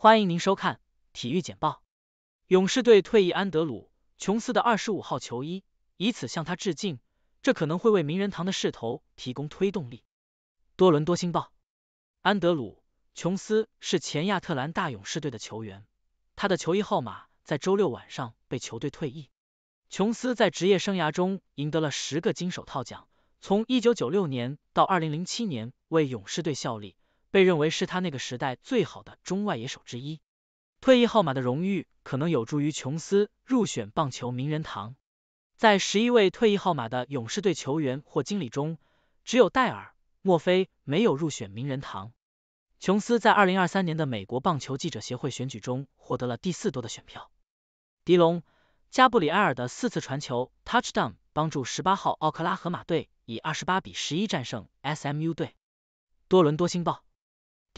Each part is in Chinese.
欢迎您收看体育简报。勇士队退役安德鲁·琼斯的二十五号球衣，以此向他致敬，这可能会为名人堂的势头提供推动力。多伦多星报，安德鲁·琼斯是前亚特兰大勇士队的球员，他的球衣号码在周六晚上被球队退役。琼斯在职业生涯中赢得了十个金手套奖，从一九九六年到二零零七年为勇士队效力。被认为是他那个时代最好的中外野手之一。退役号码的荣誉可能有助于琼斯入选棒球名人堂。在十一位退役号码的勇士队球员或经理中，只有戴尔、莫菲没有入选名人堂。琼斯在二零二三年的美国棒球记者协会选举中获得了第四多的选票。迪隆·加布里埃尔的四次传球 touchdown 帮助十八号奥克拉荷马队以二十八比十一战胜 SMU 队。多伦多星报。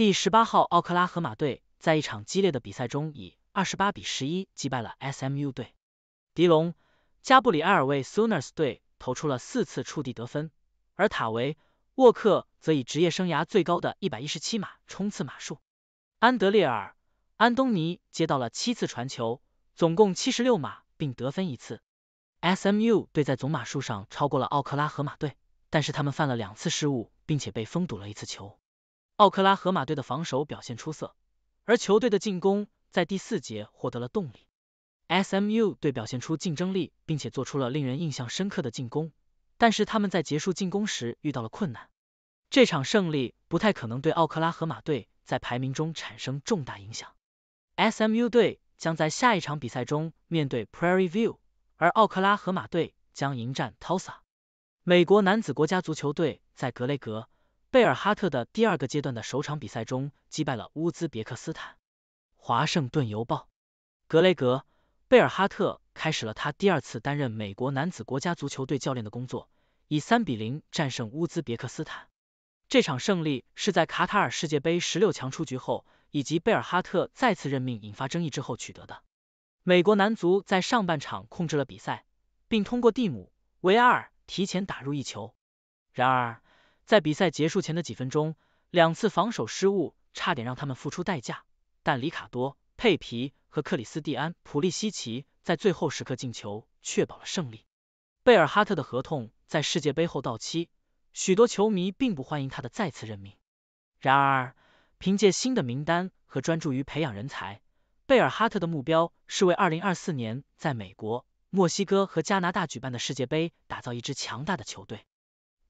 第十八号奥克拉荷马队在一场激烈的比赛中以二十八比十一击败了 SMU 队。迪隆·加布里埃尔为 Sooners 队投出了四次触地得分，而塔维·沃克则以职业生涯最高的一百一十七码冲刺码数。安德烈尔·安东尼接到了七次传球，总共七十六码，并得分一次。SMU 队在总码数上超过了奥克拉荷马队，但是他们犯了两次失误，并且被封堵了一次球。奥克拉荷马队的防守表现出色，而球队的进攻在第四节获得了动力。SMU 队表现出竞争力，并且做出了令人印象深刻的进攻，但是他们在结束进攻时遇到了困难。这场胜利不太可能对奥克拉荷马队在排名中产生重大影响。SMU 队将在下一场比赛中面对 Prairie View，而奥克拉荷马队将迎战 t u l s a 美国男子国家足球队在格雷格。贝尔哈特的第二个阶段的首场比赛中击败了乌兹别克斯坦。华盛顿邮报，格雷格·贝尔哈特开始了他第二次担任美国男子国家足球队教练的工作，以三比零战胜乌兹别克斯坦。这场胜利是在卡塔尔世界杯十六强出局后，以及贝尔哈特再次任命引发争议之后取得的。美国男足在上半场控制了比赛，并通过蒂姆·维埃尔提前打入一球。然而，在比赛结束前的几分钟，两次防守失误差点让他们付出代价，但里卡多、佩皮和克里斯蒂安·普利西奇在最后时刻进球，确保了胜利。贝尔哈特的合同在世界杯后到期，许多球迷并不欢迎他的再次任命。然而，凭借新的名单和专注于培养人才，贝尔哈特的目标是为二零二四年在美国、墨西哥和加拿大举办的世界杯打造一支强大的球队。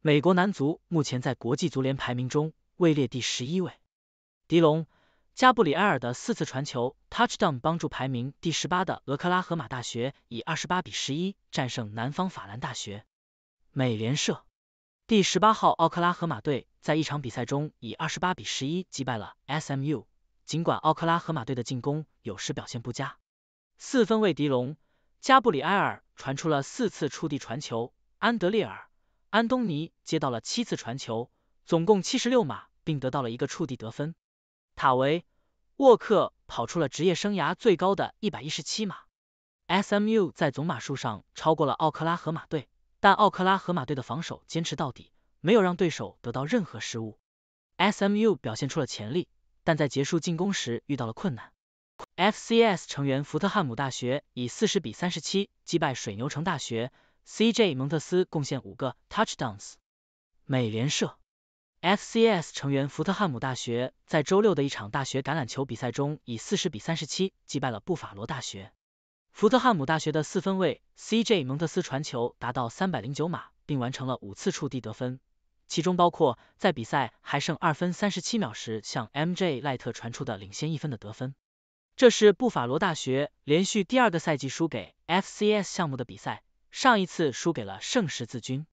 美国男足目前在国际足联排名中位列第十一位。迪隆·加布里埃尔的四次传球 touchdown 帮助排名第十八的俄克拉荷马大学以二十八比十一战胜南方法兰大学。美联社。第十八号奥克拉荷马队在一场比赛中以二十八比十一击败了 SMU。尽管奥克拉荷马队的进攻有时表现不佳，四分卫迪隆·加布里埃尔传出了四次触地传球。安德烈尔。安东尼接到了七次传球，总共七十六码，并得到了一个触地得分。塔维沃克跑出了职业生涯最高的一百一十七码。SMU 在总码数上超过了奥克拉荷马队，但奥克拉荷马队的防守坚持到底，没有让对手得到任何失误。SMU 表现出了潜力，但在结束进攻时遇到了困难。FCS 成员福特汉姆大学以四十比三十七击败水牛城大学。CJ 蒙特斯贡献五个 touchdowns。美联社，FCS 成员福特汉姆大学在周六的一场大学橄榄球比赛中以四十比三十七击败了布法罗大学。福特汉姆大学的四分卫 CJ 蒙特斯传球达到三百零九码，并完成了五次触地得分，其中包括在比赛还剩二分三十七秒时向 MJ 赖特传出的领先一分的得分。这是布法罗大学连续第二个赛季输给 FCS 项目的比赛。上一次输给了圣十字军，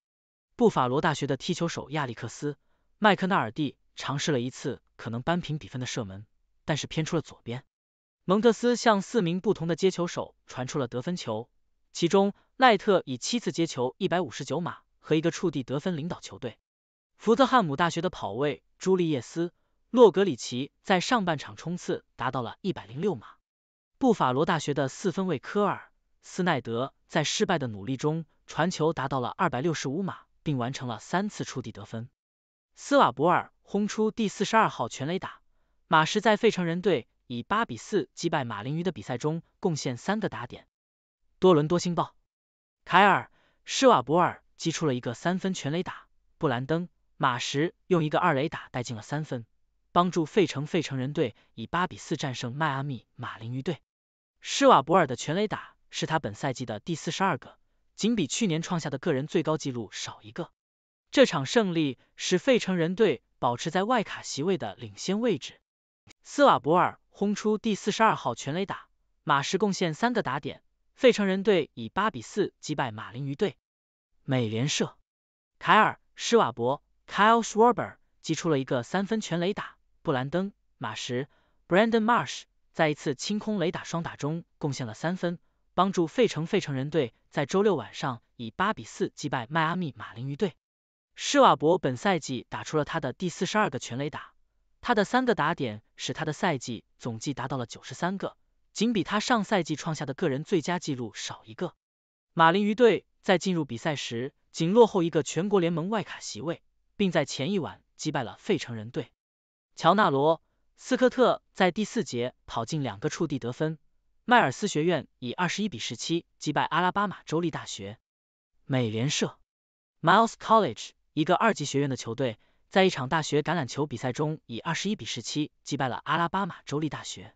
布法罗大学的踢球手亚历克斯·麦克纳尔蒂尝试了一次可能扳平比分的射门，但是偏出了左边。蒙特斯向四名不同的接球手传出了得分球，其中赖特以七次接球一百五十九码和一个触地得分领导球队。福特汉姆大学的跑位朱利叶斯·洛格里奇在上半场冲刺达到了一百零六码。布法罗大学的四分卫科尔。斯奈德在失败的努力中传球达到了二百六十五码，并完成了三次触地得分。斯瓦博尔轰出第四十二号全垒打，马什在费城人队以八比四击败马林鱼的比赛中贡献三个打点。多伦多星报，凯尔施瓦博尔击出了一个三分全垒打，布兰登马什用一个二雷打带进了三分，帮助费城费城人队以八比四战胜迈阿密马林鱼队。施瓦博尔的全垒打。是他本赛季的第四十二个，仅比去年创下的个人最高纪录少一个。这场胜利使费城人队保持在外卡席位的领先位置。斯瓦博尔轰出第四十二号全垒打，马什贡献三个打点，费城人队以八比四击败马林鱼队。美联社，凯尔·施瓦伯 k y l e Schwarber） 击出了一个三分全垒打，布兰登·马什 （Brandon Marsh） 在一次清空垒打双打中贡献了三分。帮助费城费城人队在周六晚上以八比四击败迈阿密马林鱼队。施瓦伯本赛季打出了他的第四十二个全垒打，他的三个打点使他的赛季总计达到了九十三个，仅比他上赛季创下的个人最佳记录少一个。马林鱼队在进入比赛时仅落后一个全国联盟外卡席位，并在前一晚击败了费城人队。乔纳罗斯科特在第四节跑进两个触地得分。迈尔斯学院以二十一比十七击败阿拉巴马州立大学。美联社，Miles College 一个二级学院的球队，在一场大学橄榄球比赛中以二十一比十七击败了阿拉巴马州立大学。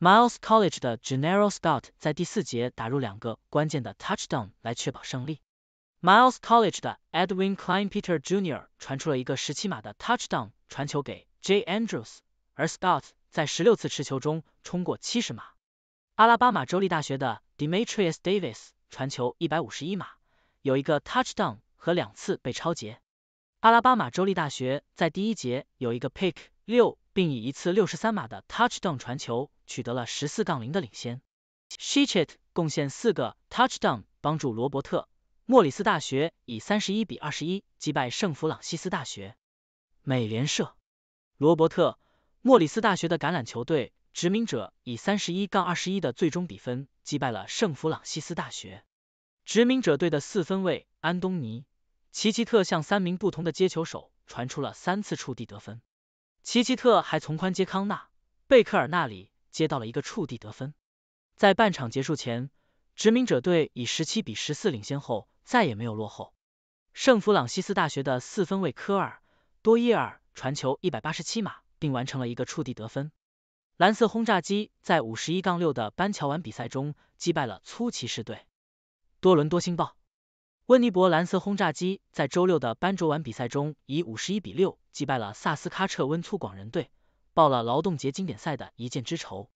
Miles College 的 Genero Scott 在第四节打入两个关键的 Touchdown 来确保胜利。Miles College 的 Edwin Klein Peter Jr. 传出了一个十七码的 Touchdown 传球给 Jay Andrews，而 Scott 在十六次持球中冲过七十码。阿拉巴马州立大学的 Demetrius Davis 传球一百五十一码，有一个 touchdown 和两次被超截。阿拉巴马州立大学在第一节有一个 pick 六，并以一次六十三码的 touchdown 传球取得了十四杠零的领先。s h c h i t 贡献四个 touchdown，帮助罗伯特·莫里斯大学以三十一比二十一击败圣弗朗西斯大学。美联社。罗伯特·莫里斯大学的橄榄球队。殖民者以三十一杠二十一的最终比分击败了圣弗朗西斯大学。殖民者队的四分卫安东尼·奇奇特向三名不同的接球手传出了三次触地得分。奇奇特还从宽接康纳·贝克尔那里接到了一个触地得分。在半场结束前，殖民者队以十七比十四领先，后再也没有落后。圣弗朗西斯大学的四分卫科尔·多伊尔传球一百八十七码，并完成了一个触地得分。蓝色轰炸机在五十一杠六的班桥湾比赛中击败了粗骑士队。多伦多星报：温尼伯蓝色轰炸机在周六的班卓湾比赛中以五十一比六击败了萨斯喀彻温粗广人队，报了劳动节经典赛的一箭之仇。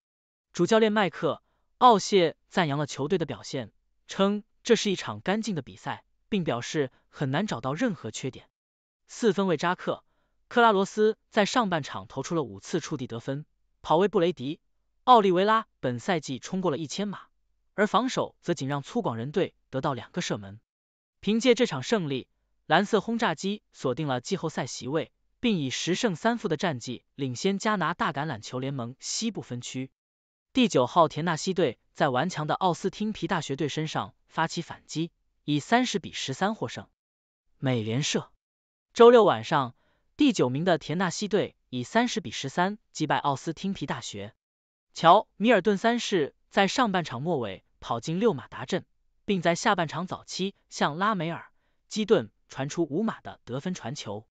主教练麦克·奥谢赞扬了球队的表现，称这是一场干净的比赛，并表示很难找到任何缺点。四分卫扎克·克拉罗斯在上半场投出了五次触地得分。跑位布雷迪·奥利维拉本赛季冲过了一千码，而防守则仅让粗犷人队得到两个射门。凭借这场胜利，蓝色轰炸机锁定了季后赛席位，并以十胜三负的战绩领先加拿大橄榄球联盟西部分区。第九号田纳西队在顽强的奥斯汀皮大学队身上发起反击，以三十比十三获胜。美联社，周六晚上。第九名的田纳西队以三十比十三击败奥斯汀皮大学。乔·米尔顿三世在上半场末尾跑进六马达阵，并在下半场早期向拉梅尔·基顿传出五码的得分传球。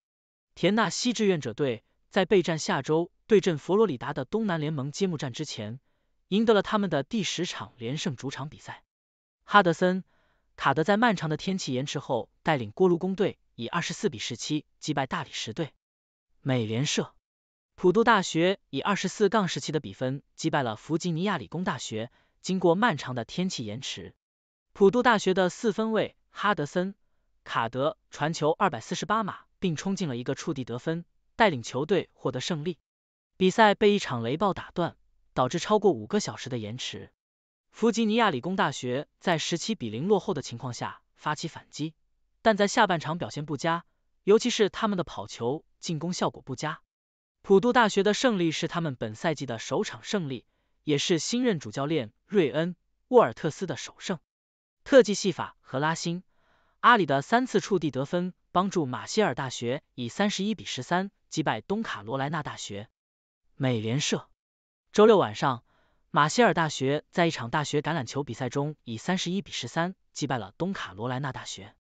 田纳西志愿者队在备战下周对阵佛罗里达的东南联盟揭幕战之前，赢得了他们的第十场连胜主场比赛。哈德森·卡德在漫长的天气延迟后带领锅炉工队。以二十四比十七击败大理石队。美联社，普渡大学以二十四杠十七的比分击败了弗吉尼亚理工大学。经过漫长的天气延迟，普渡大学的四分卫哈德森·卡德传球二百四十八码，并冲进了一个触地得分，带领球队获得胜利。比赛被一场雷暴打断，导致超过五个小时的延迟。弗吉尼亚理工大学在十七比零落后的情况下发起反击。但在下半场表现不佳，尤其是他们的跑球进攻效果不佳。普渡大学的胜利是他们本赛季的首场胜利，也是新任主教练瑞恩·沃尔特斯的首胜。特技戏法和拉星，阿里的三次触地得分帮助马歇尔大学以三十一比十三击败东卡罗莱纳大学。美联社，周六晚上，马歇尔大学在一场大学橄榄球比赛中以三十一比十三击败了东卡罗莱纳大学。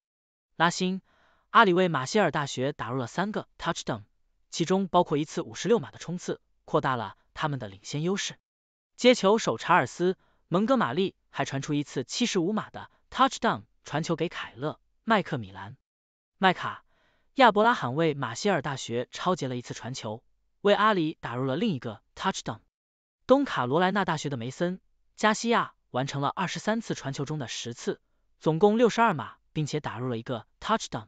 拉新，阿里为马歇尔大学打入了三个 touchdown，其中包括一次五十六码的冲刺，扩大了他们的领先优势。接球手查尔斯·蒙哥马利还传出一次七十五码的 touchdown，传球给凯勒·麦克米兰。麦卡亚伯拉罕为马歇尔大学超截了一次传球，为阿里打入了另一个 touchdown。东卡罗莱纳大学的梅森·加西亚完成了二十三次传球中的十次，总共六十二码。并且打入了一个 touchdown。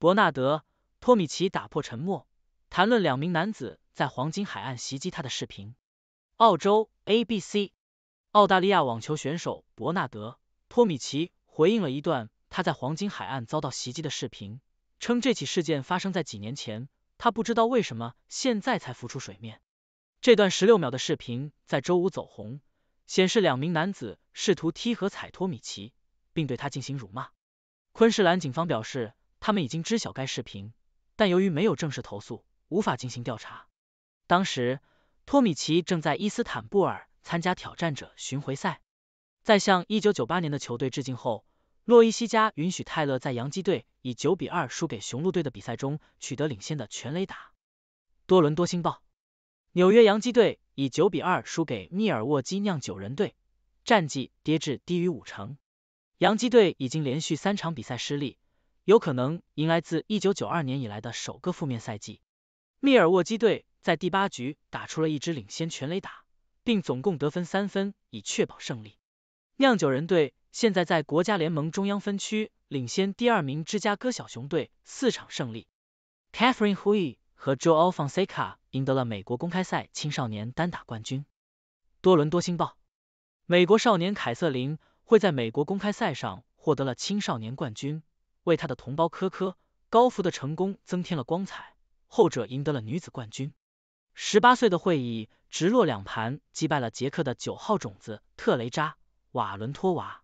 伯纳德·托米奇打破沉默，谈论两名男子在黄金海岸袭击他的视频。澳洲 ABC，澳大利亚网球选手伯纳德·托米奇回应了一段他在黄金海岸遭到袭击的视频，称这起事件发生在几年前，他不知道为什么现在才浮出水面。这段十六秒的视频在周五走红，显示两名男子试图踢和踩托米奇，并对他进行辱骂。昆士兰警方表示，他们已经知晓该视频，但由于没有正式投诉，无法进行调查。当时，托米奇正在伊斯坦布尔参加挑战者巡回赛，在向一九九八年的球队致敬后，洛伊西加允许泰勒在洋基队以九比二输给雄鹿队的比赛中取得领先的全垒打。多伦多星报：纽约洋基队以九比二输给密尔沃基酿酒人队，战绩跌至低于五成。洋基队已经连续三场比赛失利，有可能迎来自一九九二年以来的首个负面赛季。密尔沃基队在第八局打出了一支领先全垒打，并总共得分三分，以确保胜利。酿酒人队现在在国家联盟中央分区领先第二名芝加哥小熊队四场胜利。Catherine h u i 和 Joe l f o n s e c a 赢得了美国公开赛青少年单打冠军。多伦多星报：美国少年凯瑟琳。会在美国公开赛上获得了青少年冠军，为他的同胞科科高福的成功增添了光彩。后者赢得了女子冠军。十八岁的惠以直落两盘击败了捷克的九号种子特雷扎瓦伦托娃，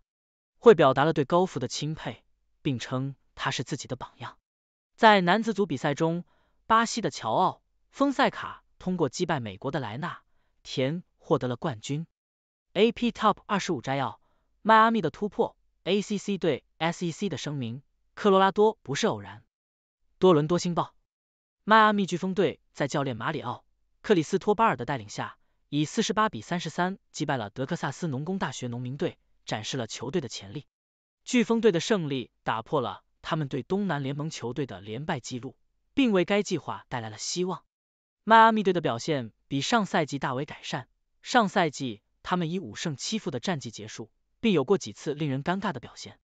会表达了对高福的钦佩，并称他是自己的榜样。在男子组比赛中，巴西的乔奥丰塞卡通过击败美国的莱纳田获得了冠军。AP Top 二十五摘要。迈阿密的突破，ACC 对 SEC 的声明，科罗拉多不是偶然。多伦多星报：迈阿密飓风队在教练马里奥·克里斯托巴尔的带领下，以四十八比三十三击败了德克萨斯农工大学农民队，展示了球队的潜力。飓风队的胜利打破了他们对东南联盟球队的连败记录，并为该计划带来了希望。迈阿密队的表现比上赛季大为改善，上赛季他们以五胜七负的战绩结束。并有过几次令人尴尬的表现。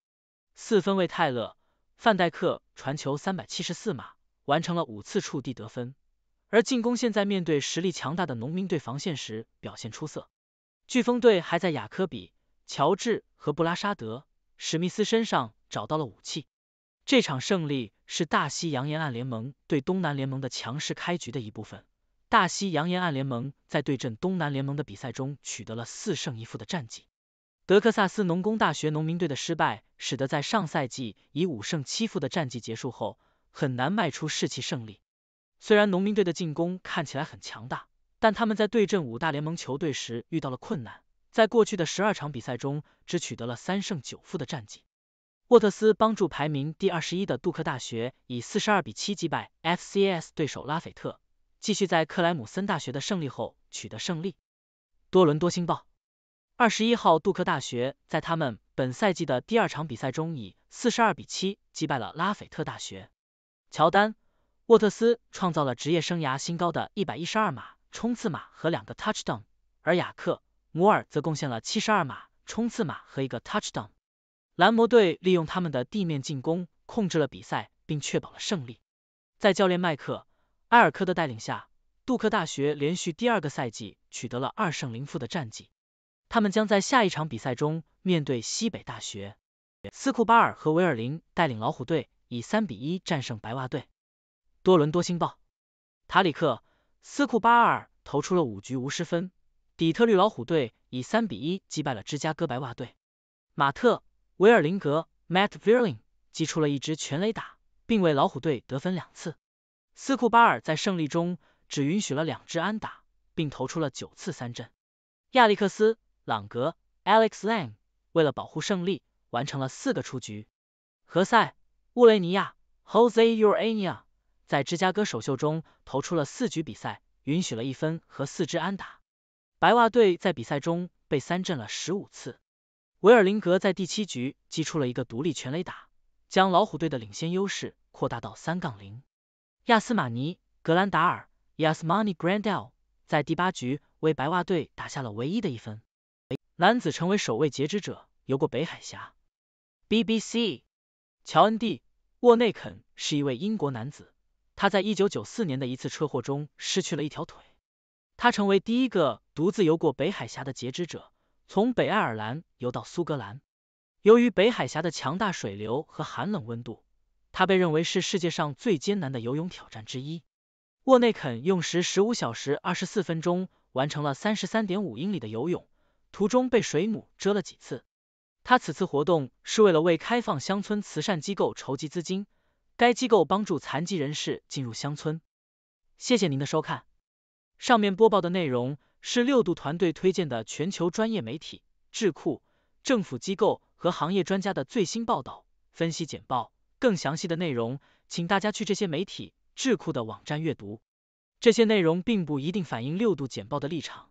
四分卫泰勒·范戴克传球三百七十四码，完成了五次触地得分。而进攻现在面对实力强大的农民队防线时表现出色。飓风队还在雅科比、乔治和布拉沙德、史密斯身上找到了武器。这场胜利是大西洋沿岸联盟对东南联盟的强势开局的一部分。大西洋沿岸联盟在对阵东南联盟的比赛中取得了四胜一负的战绩。德克萨斯农工大学农民队的失败，使得在上赛季以五胜七负的战绩结束后，很难迈出士气胜利。虽然农民队的进攻看起来很强大，但他们在对阵五大联盟球队时遇到了困难，在过去的十二场比赛中只取得了三胜九负的战绩。沃特斯帮助排名第二十一的杜克大学以四十二比七击败 FCS 对手拉斐特，继续在克莱姆森大学的胜利后取得胜利。多伦多星报。二十一号，杜克大学在他们本赛季的第二场比赛中以四十二比七击败了拉斐特大学。乔丹·沃特斯创造了职业生涯新高的一百一十二码冲刺码和两个 touchdown，而雅克·摩尔则贡献了七十二码冲刺码和一个 touchdown。蓝魔队利用他们的地面进攻控制了比赛，并确保了胜利。在教练麦克·埃尔科的带领下，杜克大学连续第二个赛季取得了二胜零负的战绩。他们将在下一场比赛中面对西北大学。斯库巴尔和维尔林带领老虎队以三比一战胜白袜队。多伦多星报：塔里克斯库巴尔投出了五局无失分，底特律老虎队以三比一击败了芝加哥白袜队。马特维尔林格 Matt Verling 击出了一支全垒打，并为老虎队得分两次。斯库巴尔在胜利中只允许了两支安打，并投出了九次三振。亚历克斯。朗格 Alex l a n g 为了保护胜利，完成了四个出局。何塞·乌雷尼亚 Jose u r a n a 在芝加哥首秀中投出了四局比赛，允许了一分和四支安打。白袜队在比赛中被三振了十五次。维尔林格在第七局击出了一个独立全垒打，将老虎队的领先优势扩大到三杠零。亚斯马尼·格兰达尔 Yasmani Grandal 在第八局为白袜队打下了唯一的一分。男子成为首位截肢者游过北海峡。BBC，乔恩蒂·沃内肯是一位英国男子，他在一九九四年的一次车祸中失去了一条腿。他成为第一个独自游过北海峡的截肢者，从北爱尔兰游到苏格兰。由于北海峡的强大水流和寒冷温度，他被认为是世界上最艰难的游泳挑战之一。沃内肯用时十五小时二十四分钟完成了三十三点五英里的游泳。途中被水母蛰了几次。他此次活动是为了为开放乡村慈善机构筹集资金，该机构帮助残疾人士进入乡村。谢谢您的收看。上面播报的内容是六度团队推荐的全球专业媒体、智库、政府机构和行业专家的最新报道、分析简报。更详细的内容，请大家去这些媒体、智库的网站阅读。这些内容并不一定反映六度简报的立场。